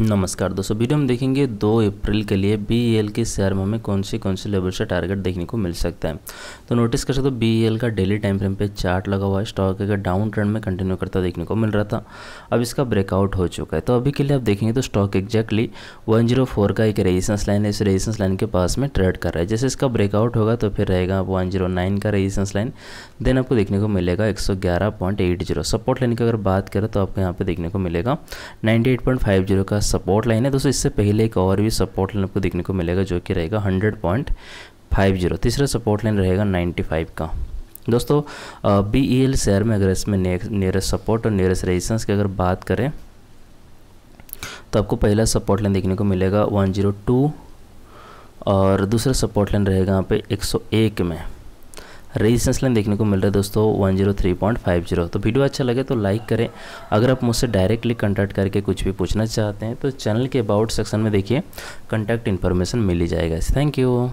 नमस्कार दोस्तों वीडियो हम देखेंगे 2 अप्रैल के लिए बी e के शेयर में हमें कौन से कौन से लेवल से टारगेट देखने को मिल सकता है तो नोटिस कर सकते हो बी e का डेली टाइम फ्रेम पे चार्ट लगा हुआ है स्टॉक का डाउन ट्रेंड में कंटिन्यू करता देखने को मिल रहा था अब इसका ब्रेकआउट हो चुका है तो अभी के लिए आप देखेंगे तो स्टॉक एग्जैक्टली वन का एक रेजिस्टेंस लाइन है इस रेजिस्टेंस लाइन के पास में ट्रेड कर रहा है जैसे इसका ब्रेकआउट होगा तो फिर रहेगा वन का रेजिस्टेंस लाइन देन आपको देखने को मिलेगा एक सपोर्ट लाइन की अगर बात करें तो आपको यहाँ पर देखने को मिलेगा नाइन्टी का सपोर्ट लाइन है दोस्तों इससे पहले एक और भी सपोर्ट लाइन आपको देखने को मिलेगा जो कि रहेगा हंड्रेड पॉइंट फाइव जीरो तीसरा सपोर्ट लाइन रहेगा नाइन्टी फाइव का दोस्तों बी ई एल शेयर में अगर इसमें नियरेस्ट सपोर्ट और नियरेस्ट रेजिस्टेंस की अगर बात करें तो आपको पहला सपोर्ट लाइन देखने को मिलेगा वन जीरो टू और दूसरा सपोर्ट लाइन रहेगा यहाँ पे एक सौ एक में रेजिस्टेंस लाइन देखने को मिल रहा है दोस्तों 103.50 तो वीडियो अच्छा लगे तो लाइक करें अगर आप मुझसे डायरेक्टली कॉन्टैक्ट करके कुछ भी पूछना चाहते हैं तो चैनल के अबाउट सेक्शन में देखिए कॉन्टैक्ट इन्फॉर्मेशन मिल ही जाएगा थैंक यू